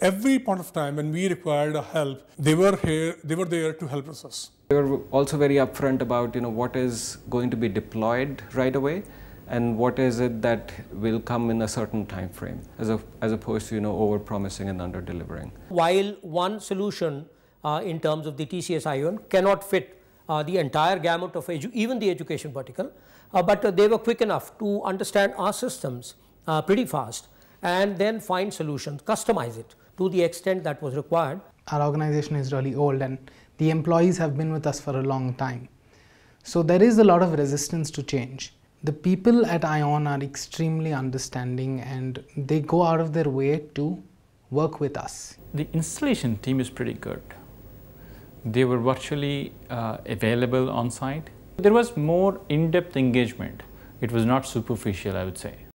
every point of time when we required help they were here they were there to help us they were also very upfront about you know what is going to be deployed right away and what is it that will come in a certain time frame as, as opposed to you know over promising and under delivering while one solution uh, in terms of the tcs ion cannot fit uh, the entire gamut of even the education vertical uh, but they were quick enough to understand our systems uh, pretty fast and then find solutions customize it to the extent that was required. Our organization is really old and the employees have been with us for a long time. So there is a lot of resistance to change. The people at ION are extremely understanding and they go out of their way to work with us. The installation team is pretty good. They were virtually uh, available on site. There was more in-depth engagement. It was not superficial, I would say.